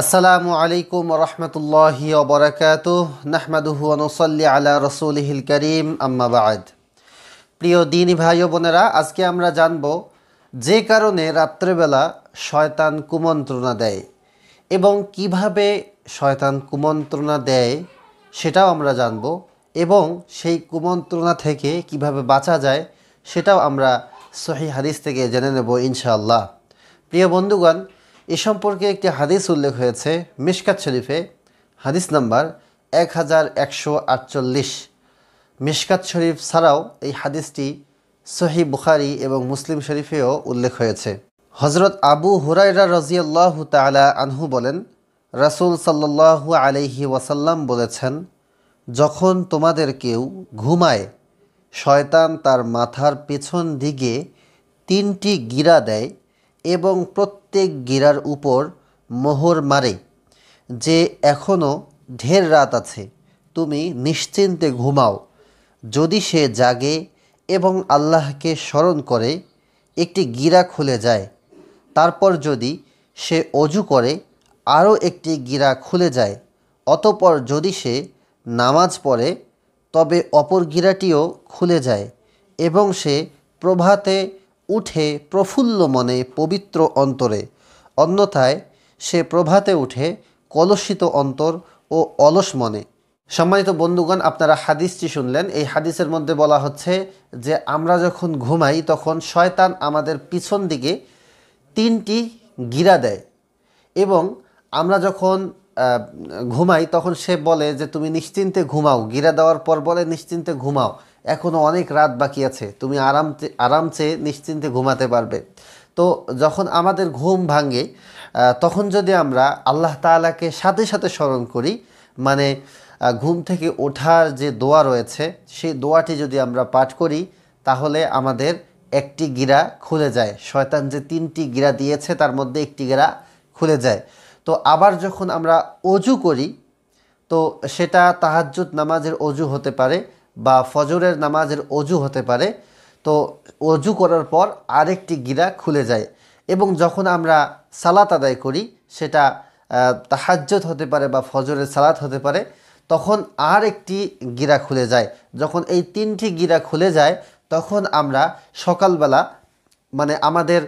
আসসালামু আলাইকুম রহমতুল্লাহি অবরাকাত নাহমাদুহু অনুসল্লি আলা রসুলহিল করিম আম্মাবাদ প্রিয় দিন ভাই বোনেরা আজকে আমরা জানব যে কারণে রাত্রেবেলা শয়তান কুমন্ত্রণা দেয় এবং কিভাবে শয়তান কুমন্ত্রণা দেয় সেটাও আমরা জানব এবং সেই কুমন্ত্রণা থেকে কিভাবে বাঁচা যায় সেটাও আমরা সহি হাদিস থেকে জেনে নেব ইনশাআল্লাহ প্রিয় বন্ধুগণ এ সম্পর্কে একটি হাদিস উল্লেখ হয়েছে মিশকাত শরীফে হাদিস নাম্বার এক হাজার একশো আটচল্লিশ মিশকাত শরীফ ছাড়াও এই হাদিসটি সহি বুখারি এবং মুসলিম শরীফেও উল্লেখ হয়েছে হজরত আবু হুরাইরা রজিয়াল্লাহ তালা আনহু বলেন রাসুল সাল্লাহ আলহি ওয়াসাল্লাম বলেছেন যখন তোমাদের কেউ ঘুমায় শয়তান তার মাথার পেছন দিকে তিনটি গিরা দেয় এবং প্রত্যেক গিরার উপর মোহর মারে যে এখনও ঢের রাত আছে তুমি নিশ্চিন্তে ঘুমাও যদি সে জাগে এবং আল্লাহকে স্মরণ করে একটি গিরা খুলে যায় তারপর যদি সে অজু করে আরও একটি গিরা খুলে যায় অতপর যদি সে নামাজ পড়ে তবে অপর গিরাটিও খুলে যায় এবং সে প্রভাতে উঠে প্রফুল্ল মনে পবিত্র অন্তরে অন্যথায় সে প্রভাতে উঠে কলসিত অন্তর ও অলস মনে সম্মানিত বন্ধুগণ আপনারা হাদিসটি শুনলেন এই হাদিসের মধ্যে বলা হচ্ছে যে আমরা যখন ঘুমাই তখন শয়তান আমাদের পিছন দিকে তিনটি গিরা দেয় এবং আমরা যখন ঘুমাই তখন সে বলে যে তুমি নিশ্চিন্তে ঘুমাও গিরা দেওয়ার পর বলে নিশ্চিন্তে ঘুমাও এখনও অনেক রাত বাকি আছে তুমি আরাম আরামসে নিশ্চিন্তে ঘুমাতে পারবে তো যখন আমাদের ঘুম ভাঙে তখন যদি আমরা আল্লাহ তালাকে সাথে সাথে স্মরণ করি মানে ঘুম থেকে ওঠার যে দোয়া রয়েছে সেই দোয়াটি যদি আমরা পাঠ করি তাহলে আমাদের একটি গিরা খুলে যায় শয়তান যে তিনটি গিরা দিয়েছে তার মধ্যে একটি গিরা খুলে যায় তো আবার যখন আমরা অজু করি তো সেটা তাহাজ্জুত নামাজের অজু হতে পারে বা ফজরের নামাজের অজু হতে পারে তো অজু করার পর আরেকটি গিরা খুলে যায় এবং যখন আমরা সালাত আদায় করি সেটা তাহাজ্জত হতে পারে বা ফজরের সালাত হতে পারে তখন আর একটি গিরা খুলে যায় যখন এই তিনটি গিরা খুলে যায় তখন আমরা সকালবেলা মানে আমাদের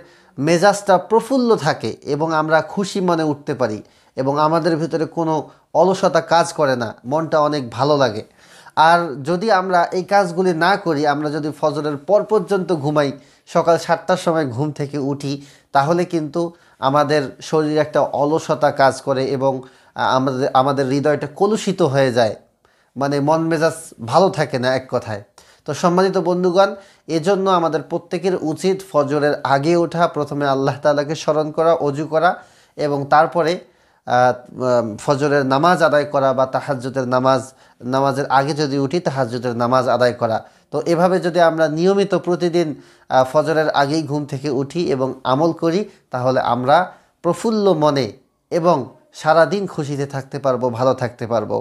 মেজাজটা প্রফুল্ল থাকে এবং আমরা খুশি মনে উঠতে পারি এবং আমাদের ভিতরে কোনো অলসতা কাজ করে না মনটা অনেক ভালো লাগে আর যদি আমরা এই কাজগুলি না করি আমরা যদি ফজরের পর পর্যন্ত ঘুমাই সকাল সাতটার সময় ঘুম থেকে উঠি তাহলে কিন্তু আমাদের শরীর একটা অলসতা কাজ করে এবং আমাদের আমাদের হৃদয়টা কলুষিত হয়ে যায় মানে মন মেজাজ ভালো থাকে না এক কথায় তো সম্মানিত বন্ধুগণ এজন্য আমাদের প্রত্যেকের উচিত ফজরের আগে ওঠা প্রথমে আল্লাহ তালাকে স্মরণ করা অজু করা এবং তারপরে ফজরের নামাজ আদায় করা বা তাহাজ্যতের নামাজ নামাজের আগে যদি উঠি তাহাজ্যতের নামাজ আদায় করা তো এভাবে যদি আমরা নিয়মিত প্রতিদিন ফজরের আগেই ঘুম থেকে উঠি এবং আমল করি তাহলে আমরা প্রফুল্ল মনে এবং সারাদিন খুশিতে থাকতে পারবো ভালো থাকতে পারবো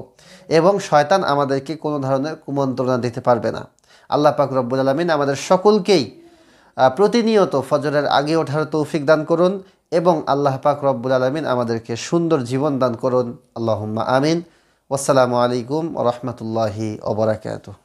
এবং শয়তান আমাদেরকে কোনো ধরনের কুমন্ত্রণা দিতে পারবে না আল্লাহ পাক রব্বুল আলমিন আমাদের সকলকেই প্রতিনিয়ত ফজরের আগে ওঠার তৌফিক দান করুন এবং আল্লাহ পাক রব্বুল আলমিন আমাদেরকে সুন্দর জীবন দান করুন আল্লাহ আমিন ওসালামু আলাইকুম রহমতুল্লাহি অবরাকাতুহ